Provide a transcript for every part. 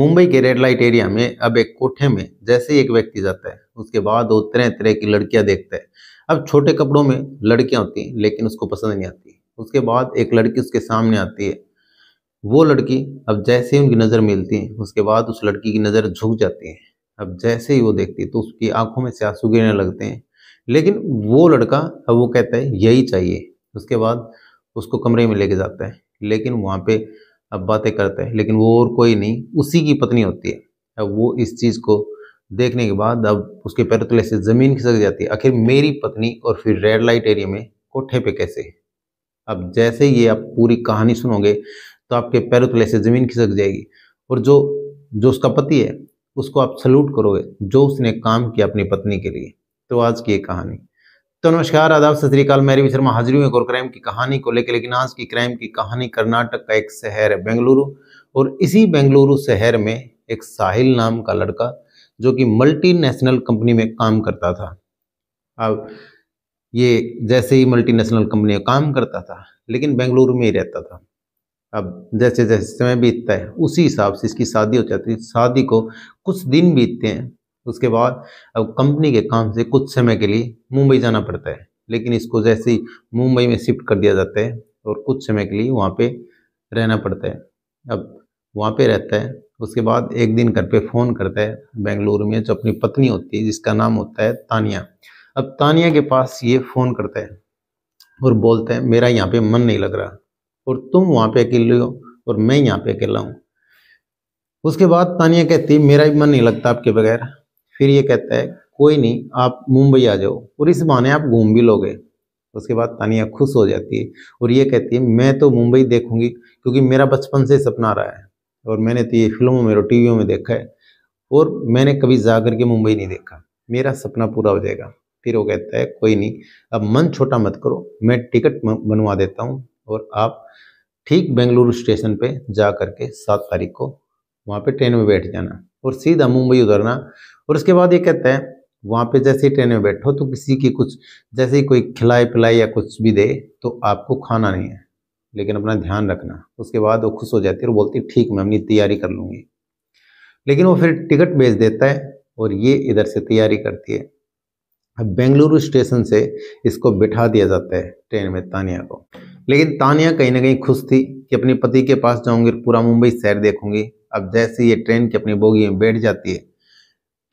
मुंबई के red light area में अब एक कोठे में जैसे ही एक व्यक्ति जाता है उसके बाद वो तरह तरह की लड़कियां देखता है अब छोटे कपड़ों में लड़कियां होती हैं लेकिन उसको पसंद नहीं आती उसके बाद एक लड़की उसके सामने आती है वो लड़की अब जैसे ही उनकी नज़र मिलती है उसके बाद उस लड़की की नज़र झुक जाती है अब जैसे ही वो देखती है तो उसकी आंखों में से आंसू गिरने लगते हैं लेकिन वो लड़का अब वो कहता है यही चाहिए उसके बाद उसको कमरे में लेके जाता है लेकिन वहाँ पे अब बातें करते हैं लेकिन वो और कोई नहीं उसी की पत्नी होती है अब वो इस चीज़ को देखने के बाद अब उसके पैर तले से ज़मीन खिसक जाती है आखिर मेरी पत्नी और फिर रेड लाइट एरिया में कोठे पे कैसे अब जैसे ये आप पूरी कहानी सुनोगे तो आपके पैर तले से ज़मीन खिसक जाएगी और जो जो उसका पति है उसको आप सल्यूट करोगे जो उसने काम किया अपनी पत्नी के लिए तो आज की ये कहानी तो नमस्कार आदाब सत श्रीकाल मैं रवि शर्मा हाजिर हूँ एक और क्राइम की कहानी को लेकर लेकिन आज की क्राइम की कहानी कर्नाटक का एक शहर है बेंगलुरु और इसी बेंगलुरु शहर में एक साहिल नाम का लड़का जो कि मल्टीनेशनल कंपनी में काम करता था अब ये जैसे ही मल्टीनेशनल कंपनी में काम करता था लेकिन बेंगलुरु में ही रहता था अब जैसे जैसे समय बीतता है उसी हिसाब से इसकी शादी हो जाती है शादी को कुछ दिन बीतते हैं उसके बाद अब कंपनी के काम से कुछ समय के लिए मुंबई जाना पड़ता है लेकिन इसको जैसे ही मुंबई में शिफ्ट कर दिया जाता है और कुछ समय के लिए वहाँ पे रहना पड़ता है अब वहाँ पे रहता है उसके बाद एक दिन घर पे फ़ोन करता है बेंगलुरु में जो अपनी पत्नी होती है जिसका नाम होता है तानिया अब तानिया के पास ये फ़ोन करता है और बोलता है मेरा यहाँ पर मन नहीं लग रहा और तुम वहाँ पर अकेले हो और मैं यहाँ पर अकेला हूँ उसके बाद तानिया कहती मेरा भी मन नहीं लगता आपके बगैर फिर ये कहता है कोई नहीं आप मुंबई आ जाओ और इस बहाने आप घूम भी लोगे उसके बाद तानिया खुश हो जाती है और ये कहती है मैं तो मुंबई देखूंगी क्योंकि मेरा बचपन से सपना रहा है और मैंने तो ये फिल्मों में और टीवियों में देखा है और मैंने कभी जा कर के मुंबई नहीं देखा मेरा सपना पूरा हो जाएगा फिर वो कहता है कोई नहीं अब मन छोटा मत करो मैं टिकट बनवा देता हूँ और आप ठीक बेंगलुरु स्टेशन पे जा करके सात तारीख को वहाँ पे ट्रेन में बैठ जाना और सीधा मुंबई उतरना और उसके बाद ये कहते हैं वहाँ पे जैसे ही ट्रेन में बैठो तो किसी की कुछ जैसे ही कोई खिलाए पिलाए या कुछ भी दे तो आपको खाना नहीं है लेकिन अपना ध्यान रखना उसके बाद वो खुश हो जाती है और बोलती है ठीक मैं अपनी तैयारी कर लूँगी लेकिन वो फिर टिकट बेच देता है और ये इधर से तैयारी करती है अब बेंगलुरु स्टेशन से इसको बिठा दिया जाता है ट्रेन में तानिया को लेकिन तानिया कहीं ना कहीं खुश थी कि अपने पति के पास जाऊँगी और पूरा मुंबई शहर देखूंगी अब जैसे ये ट्रेन की अपनी बोगी में बैठ जाती है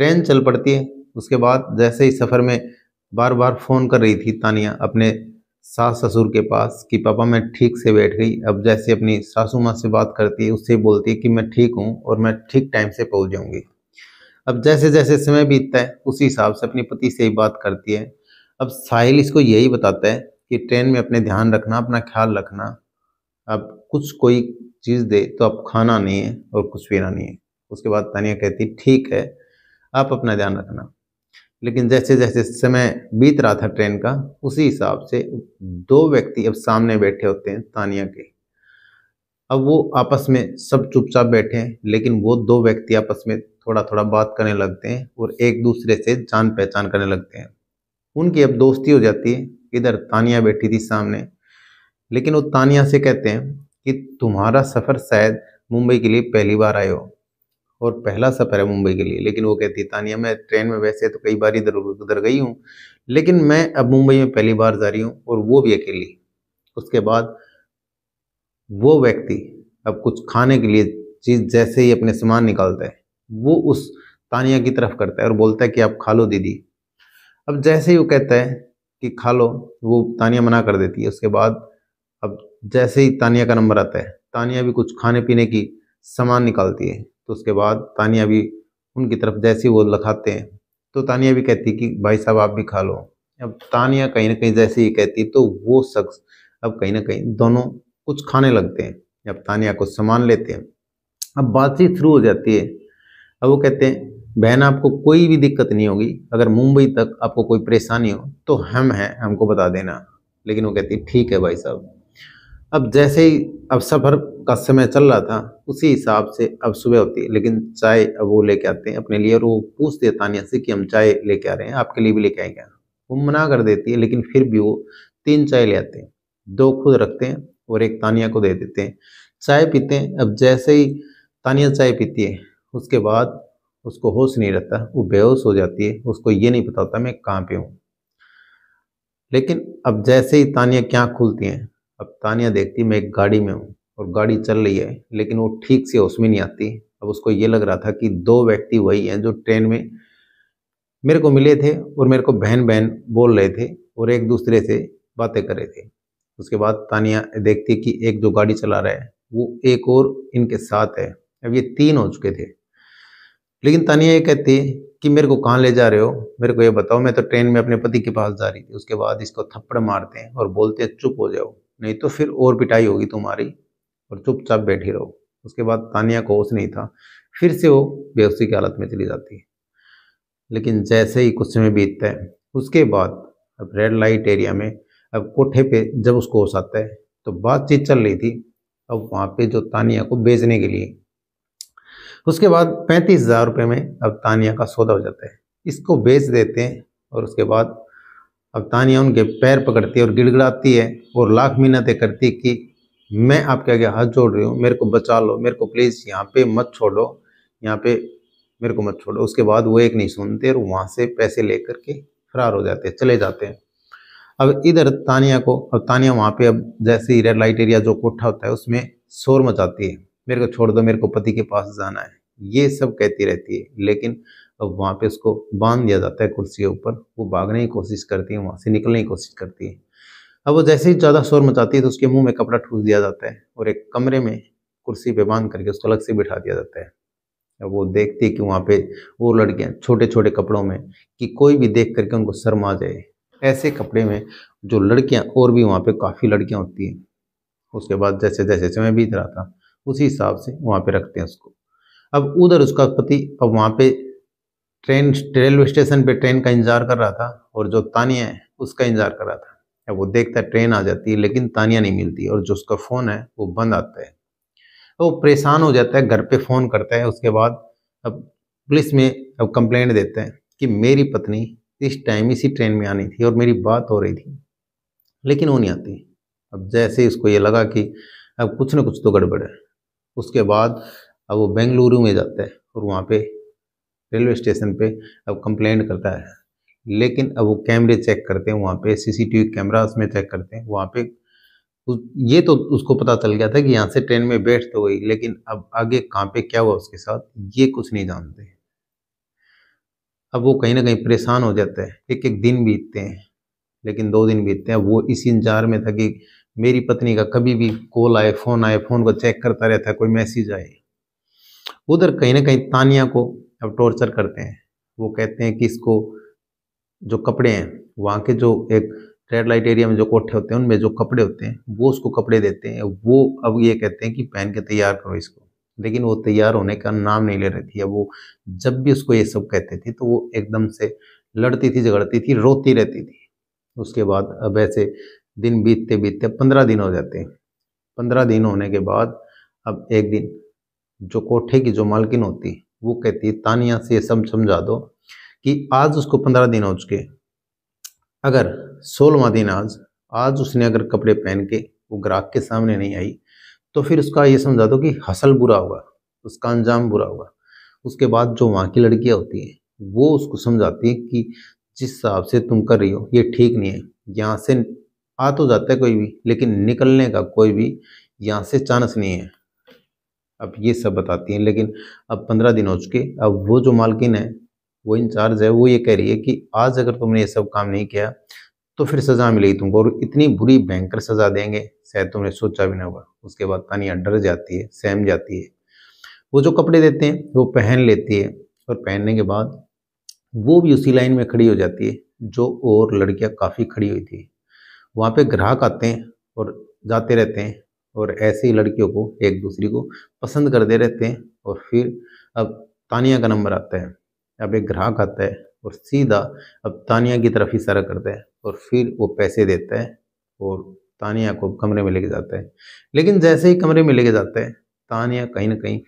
ट्रेन चल पड़ती है उसके बाद जैसे ही सफ़र में बार बार फ़ोन कर रही थी तानिया अपने सास ससुर के पास कि पापा मैं ठीक से बैठ गई अब जैसे अपनी सासू माँ से बात करती है उससे बोलती है कि मैं ठीक हूँ और मैं ठीक टाइम से पहुँच जाऊँगी अब जैसे जैसे समय बीतता है उसी हिसाब से अपने पति से ही बात करती है अब साहिल इसको यही बताता है कि ट्रेन में अपने ध्यान रखना अपना ख्याल रखना अब कुछ कोई चीज़ दे तो अब खाना नहीं है और कुछ पीना नहीं है उसके बाद तानिया कहती ठीक है आप अपना ध्यान रखना लेकिन जैसे जैसे समय बीत रहा था ट्रेन का उसी हिसाब से दो व्यक्ति अब सामने बैठे होते हैं तानिया के अब वो आपस में सब चुपचाप बैठे हैं लेकिन वो दो व्यक्ति आपस में थोड़ा थोड़ा बात करने लगते हैं और एक दूसरे से जान पहचान करने लगते हैं उनकी अब दोस्ती हो जाती है इधर तानिया बैठी थी सामने लेकिन वो तानिया से कहते हैं कि तुम्हारा सफ़र शायद मुंबई के लिए पहली बार आए हो और पहला सफ़र है मुंबई के लिए लेकिन वो कहती है तानिया मैं ट्रेन में वैसे तो कई बार इधर उधर गई हूँ लेकिन मैं अब मुंबई में पहली बार जा रही हूँ और वो भी अकेली उसके बाद वो व्यक्ति अब कुछ खाने के लिए चीज़ जैसे ही अपने सामान निकालता है वो उस तानिया की तरफ करता है और बोलता है कि आप खा लो दीदी अब जैसे ही वो कहता है कि खा लो वो तानिया मना कर देती है उसके बाद अब जैसे ही तानिया का नंबर आता है तानिया भी कुछ खाने पीने की सामान निकालती है तो उसके बाद तानिया भी उनकी तरफ जैसे वो लखाते हैं तो तानिया भी कहती कि भाई साहब आप भी खा लो अब तानिया कहीं ना कहीं जैसे ही कहती तो वो शख्स अब कहीं ना कहीं दोनों कुछ खाने लगते हैं अब तानिया को सामान लेते हैं अब बातचीत शुरू हो जाती है अब वो कहते हैं बहन आपको कोई भी दिक्कत नहीं होगी अगर मुंबई तक आपको कोई परेशानी हो तो हम हैं हमको बता देना लेकिन वो कहती ठीक है भाई साहब अब जैसे ही अब सफ़र का समय चल रहा था उसी हिसाब से अब सुबह होती है लेकिन चाय अब वो लेके आते हैं अपने लिए और वो पूछते हैं तानिया से कि हम चाय लेके आ रहे हैं आपके लिए भी लेके आएंगे वो मना कर देती है लेकिन फिर भी वो तीन चाय ले आते हैं दो खुद रखते हैं और एक तानिया को दे देते हैं चाय पीते हैं अब जैसे ही तानिया चाय पीती है उसके बाद उसको होश नहीं रहता वो बेहोश हो जाती है उसको ये नहीं पता होता मैं कहाँ पे हूँ लेकिन अब जैसे ही तानिया क्या खुलती हैं अब तानिया देखती मैं एक गाड़ी में हूँ और गाड़ी चल रही है लेकिन वो ठीक से उसमें नहीं आती अब उसको ये लग रहा था कि दो व्यक्ति वही हैं जो ट्रेन में मेरे को मिले थे और मेरे को बहन बहन बोल रहे थे और एक दूसरे से बातें कर रहे थे उसके बाद तानिया देखती कि एक जो गाड़ी चला रहा है वो एक और इनके साथ है अब ये तीन हो चुके थे लेकिन तानिया ये कहती कि मेरे को कहाँ ले जा रहे हो मेरे को ये बताओ मैं तो ट्रेन में अपने पति के पास जा रही थी उसके बाद इसको थप्पड़ मारते हैं और बोलते हैं चुप हो जाओ नहीं तो फिर और पिटाई होगी तुम्हारी और चुपचाप बैठी रहो उसके बाद तानिया को होश नहीं था फिर से वो बेहोशी की हालत में चली जाती है लेकिन जैसे ही कुछ समय बीतता है उसके बाद अब रेड लाइट एरिया में अब कोठे पे जब उसको होश आता है तो बातचीत चल रही थी अब वहाँ पे जो तानिया को बेचने के लिए उसके बाद पैंतीस हज़ार रुपये में अब तानिया का सौदा हो जाता है इसको बेच देते हैं और उसके बाद अब तानिया उनके पैर पकड़ती है और गिड़गिड़ाती है और लाख मिन्नतें करती कि मैं आपके आगे हाथ जोड़ रही हूँ मेरे को बचा लो मेरे को प्लीज़ यहाँ पे मत छोड़ो यहाँ पे मेरे को मत छोड़ो उसके बाद वो एक नहीं सुनते और वहाँ से पैसे लेकर के फरार हो जाते हैं चले जाते हैं अब इधर तानिया को अब तानिया वहाँ पे अब जैसे ही रेड लाइट एरिया जो कोठा होता है उसमें शोर मचाती है मेरे को छोड़ दो मेरे को पति के पास जाना है ये सब कहती रहती है लेकिन अब वहाँ पे उसको बांध दिया जाता है कुर्सी के ऊपर वो भागने की कोशिश करती है वहाँ से निकलने की कोशिश करती है अब वो जैसे ही ज़्यादा शोर मचाती है तो उसके मुंह में कपड़ा ठूस दिया जाता है और एक कमरे में कुर्सी पे बांध करके उसको अलग से बिठा दिया जाता है अब वो देखती है कि वहाँ पे वो लड़कियाँ छोटे छोटे कपड़ों में कि कोई भी देख करके उनको शर्म आ जाए ऐसे कपड़े में जो लड़कियाँ और भी वहाँ पर काफ़ी लड़कियाँ होती हैं उसके बाद जैसे जैसे समय बीत रहा था उसी हिसाब से वहाँ पर रखते हैं उसको अब उधर उसका पति अब वहाँ पर ट्रेन रेलवे स्टेशन पर ट्रेन का इंतजार कर रहा था और जो तानिया है उसका इंतजार कर रहा था है वो देखता है ट्रेन आ जाती है लेकिन तानिया नहीं मिलती और जो उसका फ़ोन है वो बंद आता है तो वो परेशान हो जाता है घर पे फ़ोन करता है उसके बाद अब पुलिस में अब कंप्लेंट देता है कि मेरी पत्नी इस टाइम इसी ट्रेन में आनी थी और मेरी बात हो रही थी लेकिन वो नहीं आती अब जैसे उसको ये लगा कि अब कुछ ना कुछ तो गड़बड़ है उसके बाद अब वो बेंगलुरु में जाता है और वहाँ पर रेलवे स्टेशन पर अब कंप्लेंट करता है लेकिन अब वो कैमरे चेक करते हैं वहाँ पे सीसीटीवी कैमरा उसमें चेक करते हैं वहाँ पे ये तो उसको पता चल गया था कि यहाँ से ट्रेन में बैठ तो गई लेकिन अब आगे कहाँ पे क्या हुआ उसके साथ ये कुछ नहीं जानते अब वो कहीं ना कहीं परेशान हो जाता है एक एक दिन बीतते हैं लेकिन दो दिन बीतते हैं वो इस इंतजार में था कि मेरी पत्नी का कभी भी कॉल आए फ़ोन आए फ़ोन को चेक करता रहता है कोई मैसेज आए उधर कहीं ना कहीं तानिया को अब टॉर्चर करते हैं वो कहते हैं कि इसको जो कपड़े हैं वहाँ के जो एक रेड लाइट एरिया में जो कोठे होते हैं उनमें जो कपड़े होते हैं वो उसको कपड़े देते हैं वो अब ये कहते हैं कि पहन के तैयार करो इसको लेकिन वो तैयार होने का नाम नहीं ले रही थी अब वो जब भी उसको ये सब कहते थे तो वो एकदम से लड़ती थी झगड़ती थी रोती रहती थी उसके बाद अब ऐसे दिन बीतते बीतते पंद्रह दिन हो जाते हैं पंद्रह दिन होने के बाद अब एक दिन जो कोठे की जो मालकिन होती वो कहती है तानिया से ये सब समझा दो कि आज उसको पंद्रह दिन हो चुके अगर सोलहवा दिन आज आज उसने अगर कपड़े पहन के वो ग्राहक के सामने नहीं आई तो फिर उसका ये समझा दो कि हसल बुरा होगा उसका अंजाम बुरा होगा उसके बाद जो वहाँ की लड़कियाँ होती हैं वो उसको समझाती हैं कि जिस हिसाब से तुम कर रही हो ये ठीक नहीं है यहाँ से आ तो जाता है कोई भी लेकिन निकलने का कोई भी यहाँ से चांस नहीं है अब ये सब बताती हैं लेकिन अब पंद्रह दिन हो चुके अब वो जो मालकिन है वो इंचार्ज है वो ये कह रही है कि आज अगर तुमने ये सब काम नहीं किया तो फिर सज़ा मिलेगी तुमको और इतनी बुरी भयंकर सज़ा देंगे शायद तुमने सोचा भी ना होगा उसके बाद तानिया डर जाती है सहम जाती है वो जो कपड़े देते हैं वो पहन लेती है और पहनने के बाद वो भी उसी लाइन में खड़ी हो जाती है जो और लड़कियाँ काफ़ी खड़ी हुई थी वहाँ पर ग्राहक आते हैं और जाते रहते हैं और ऐसे ही लड़कियों को एक दूसरी को पसंद करते रहते हैं और फिर अब तानिया का नंबर आता है अब एक ग्राहक आता है और सीधा अब तानिया की तरफ इशारा करता है और फिर वो पैसे देता है और तानिया को कमरे में लेके जाता है लेकिन जैसे ही कमरे में लेके जाता है तानिया कहीं ना कहीं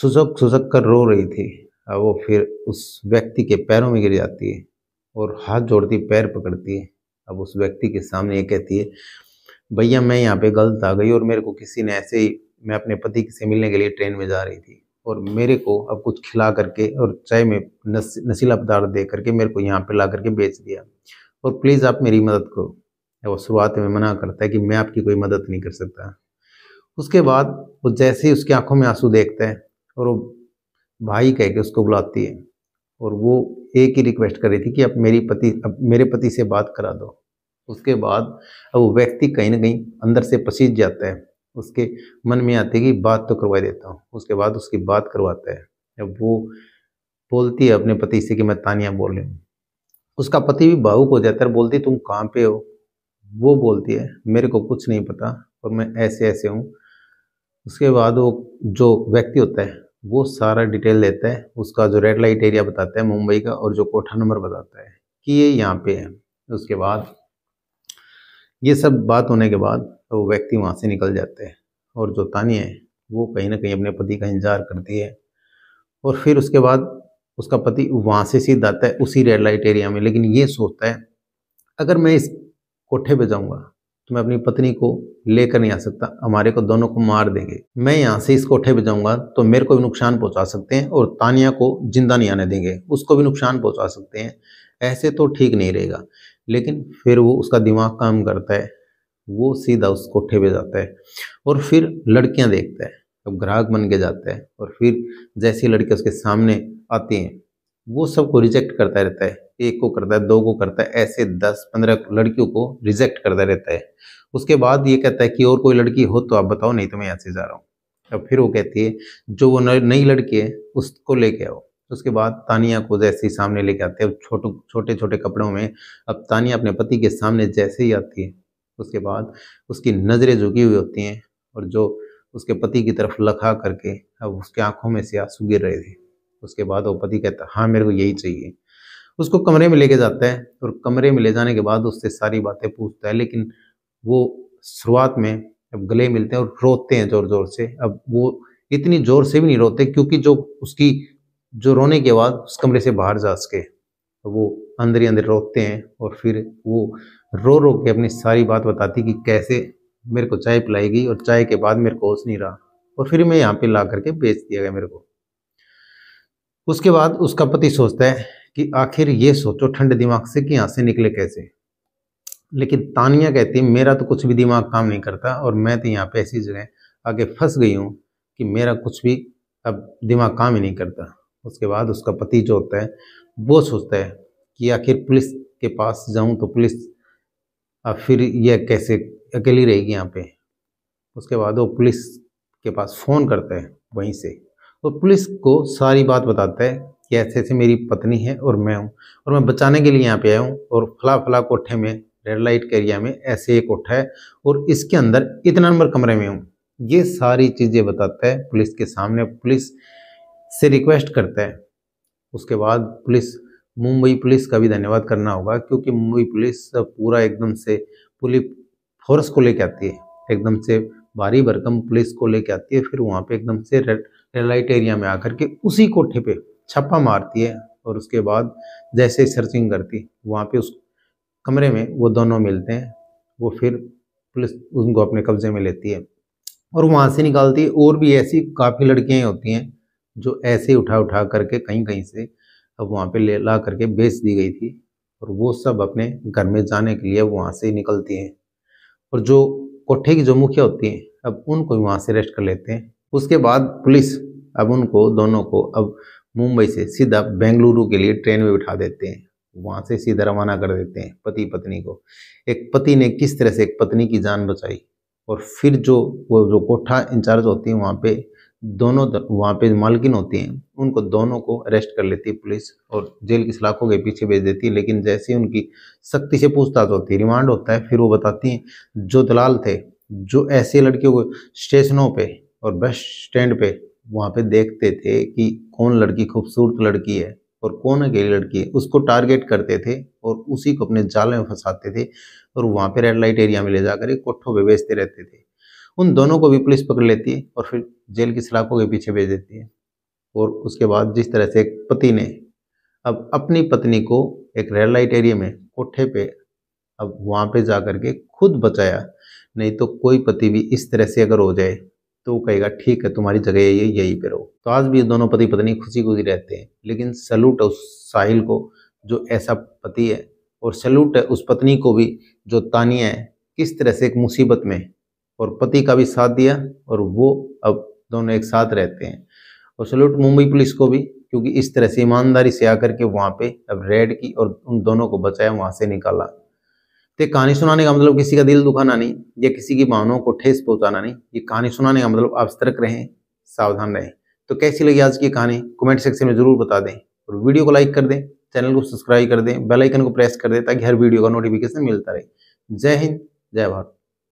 सुसक सुसक कर रो रही थी अब वो फिर उस व्यक्ति के पैरों में गिर जाती है और हाथ जोड़ती पैर पकड़ती है अब उस व्यक्ति के सामने ये कहती है भैया मैं यहाँ पे गलत आ गई और मेरे को किसी ने ऐसे ही मैं अपने पति से मिलने के लिए ट्रेन में जा रही थी और मेरे को अब कुछ खिला करके और चाय में नस, नशीला पदार्थ दे करके मेरे को यहाँ पे ला करके बेच दिया और प्लीज़ आप मेरी मदद करो वो शुरुआत में मना करता है कि मैं आपकी कोई मदद नहीं कर सकता उसके बाद वो जैसे ही उसकी आंखों में आंसू देखता है और वो भाई कह के उसको बुलाती है और वो एक ही रिक्वेस्ट कर रही थी कि अब मेरी पति अब मेरे पति से बात करा दो उसके बाद अब वो व्यक्ति कहीं ना कहीं अंदर से पसीज जाता है उसके मन में आती है कि बात तो करवा देता हूँ उसके बाद उसकी बात करवाता है जब वो बोलती है अपने पति से कि मैं तानिया बोल रही हूँ उसका पति भी भावुक हो जाता है बोलती तुम कहाँ पे हो वो बोलती है मेरे को कुछ नहीं पता और मैं ऐसे ऐसे हूँ उसके बाद वो जो व्यक्ति होता है वो सारा डिटेल लेता है उसका जो रेड लाइट एरिया बताता है मुंबई का और जो कोठा नंबर बताता है कि ये यहाँ पे है उसके बाद ये सब बात होने के बाद तो वो व्यक्ति वहाँ से निकल जाते हैं और जो तानिया है वो कहीं ना कहीं अपने पति का इंतजार करती है और फिर उसके बाद उसका पति वहाँ से सीध आता है उसी रेड लाइट एरिया में लेकिन ये सोचता है अगर मैं इस कोठे पर जाऊँगा तो मैं अपनी पत्नी को लेकर नहीं आ सकता हमारे को दोनों को मार देंगे मैं यहाँ से इस कोठे पर जाऊँगा तो मेरे को भी नुकसान पहुँचा सकते हैं और तानिया को जिंदा नहीं आने देंगे उसको भी नुकसान पहुँचा सकते हैं ऐसे तो ठीक नहीं रहेगा लेकिन फिर वो उसका दिमाग काम करता है वो सीधा उस कोठे पे जाता है और फिर लड़कियां देखता है अब ग्राहक बन के जाता है और फिर जैसी लड़के उसके सामने आती हैं वो सबको रिजेक्ट करता रहता है एक को करता है दो को करता है ऐसे दस पंद्रह लड़कियों को रिजेक्ट करता रहता है उसके बाद ये कहता है कि और कोई लड़की हो तो आप बताओ नहीं तो मैं यहाँ से जा रहा हूँ अब फिर वो कहती है जो वो नई लड़की है उसको लेके आओ उसके बाद तानिया को जैसे ही सामने लेके आते हैं छोटे छोटे छोटे कपड़ों में अब तानिया अपने पति के सामने जैसे ही आती है उसके बाद उसकी नज़रें झुकी हुई होती हैं और जो उसके पति की तरफ लखा करके अब उसके आंखों में से आंसू गिर रहे थे उसके बाद वो पति कहता हाँ मेरे को यही चाहिए उसको कमरे में लेके जाता है और कमरे में ले जाने के बाद उससे सारी बातें पूछता है लेकिन वो शुरुआत में अब गले मिलते हैं और रोते हैं ज़ोर ज़ोर से अब वो इतनी ज़ोर से भी नहीं रोते क्योंकि जो उसकी जो रोने के बाद उस कमरे से बाहर जा सके वो अंदर ही अंदर रोते हैं और फिर वो रो रो के अपनी सारी बात बताती कि कैसे मेरे को चाय पिलाई गई और चाय के बाद मेरे को होश नहीं रहा और फिर मैं यहाँ पे ला करके बेच दिया गया मेरे को उसके बाद उसका पति सोचता है कि आखिर ये सोचो ठंडे दिमाग से कि यहाँ से निकले कैसे लेकिन तानिया कहती है मेरा तो कुछ भी दिमाग काम नहीं करता और मैं तो यहाँ पे ऐसी जगह आगे फंस गई हूँ कि मेरा कुछ भी अब दिमाग काम ही नहीं करता उसके बाद उसका पति जो होता है वो सोचता है कि आखिर पुलिस के पास जाऊँ तो पुलिस अब फिर यह कैसे अकेली रहेगी यहाँ पे उसके बाद वो पुलिस के पास फ़ोन करता है वहीं से तो पुलिस को सारी बात बताता है कि ऐसे ऐसे मेरी पत्नी है और मैं हूँ और मैं बचाने के लिए यहाँ पे आया हूँ और फला फला कोठे में रेड लाइट के एरिया में ऐसे एक कोठा है और इसके अंदर इतना नंबर कमरे में हूँ ये सारी चीज़ें बताता है पुलिस के सामने पुलिस से रिक्वेस्ट करता है उसके बाद पुलिस मुंबई पुलिस का भी धन्यवाद करना होगा क्योंकि मुंबई पुलिस पूरा एकदम से पुलिस फोर्स को लेकर आती है एकदम से भारी भरकम पुलिस को लेकर आती है फिर वहाँ पे एकदम से रेड लाइट एरिया में आकर के उसी कोठे पे छापा मारती है और उसके बाद जैसे सर्चिंग करती है वहाँ पे उस कमरे में वो दोनों मिलते हैं वो फिर पुलिस उनको अपने कब्जे में लेती है और वहाँ से निकालती है और भी ऐसी काफ़ी लड़कियाँ होती हैं जो ऐसे उठा उठा करके कहीं कहीं से अब वहाँ पे ले ला करके बेच दी गई थी और वो सब अपने घर में जाने के लिए वहाँ से ही निकलती हैं और जो कोठे की जो मुखिया होती हैं अब उनको वहाँ से अरेस्ट कर लेते हैं उसके बाद पुलिस अब उनको दोनों को अब मुंबई से सीधा बेंगलुरु के लिए ट्रेन में बिठा देते हैं वहाँ से सीधा रवाना कर देते हैं पति पत्नी को एक पति ने किस तरह से एक पत्नी की जान बचाई और फिर जो वो जो कोठा इंचार्ज होती है वहाँ पे दोनों वहाँ पे मालकिन होती हैं उनको दोनों को अरेस्ट कर लेती है पुलिस और जेल की सलाखों के पीछे भेज देती है लेकिन जैसे उनकी सख्ती से पूछताछ होती है रिमांड होता है फिर वो बताती हैं जो दलाल थे जो ऐसे लड़कियों को स्टेशनों पे और बस स्टैंड पे वहाँ पे देखते थे कि कौन लड़की खूबसूरत लड़की है और कौन अकेली लड़की है उसको टारगेट करते थे और उसी को अपने जाल में फंसाते थे और वहाँ पर रेड लाइट एरिया में ले जाकर कोठों पर बेचते रहते थे उन दोनों को भी पुलिस पकड़ लेती है और फिर जेल की सलाखों के पीछे भेज देती है और उसके बाद जिस तरह से एक पति ने अब अपनी पत्नी को एक रेड लाइट एरिया में कोठे पे अब वहाँ पे जा करके के खुद बचाया नहीं तो कोई पति भी इस तरह से अगर हो जाए तो वो कहेगा ठीक है तुम्हारी जगह यही यहीं पे रहो तो आज भी दोनों पति पत्नी खुशी खुशी रहते हैं लेकिन सलूट है उस साहिल को जो ऐसा पति है और सलूट है उस पत्नी को भी जो तानिया है किस तरह से एक मुसीबत में और पति का भी साथ दिया और वो अब दोनों एक साथ रहते हैं और सल्यूट मुंबई पुलिस को भी क्योंकि इस तरह से ईमानदारी से आकर के वहाँ पे अब रेड की और उन दोनों को बचाया वहाँ से निकाला तो कहानी सुनाने का मतलब किसी का दिल दुखाना नहीं या किसी की भावनाओं को ठेस पहुँचाना नहीं ये कहानी सुनाने का मतलब आप सतर्क रहें सावधान रहें तो कैसी लगी आज की कहानी कमेंट सेक्शन में ज़रूर बता दें और वीडियो को लाइक कर दें चैनल को सब्सक्राइब कर दें बेलाइकन को प्रेस कर दें ताकि हर वीडियो का नोटिफिकेशन मिलता रहे जय हिंद जय भारत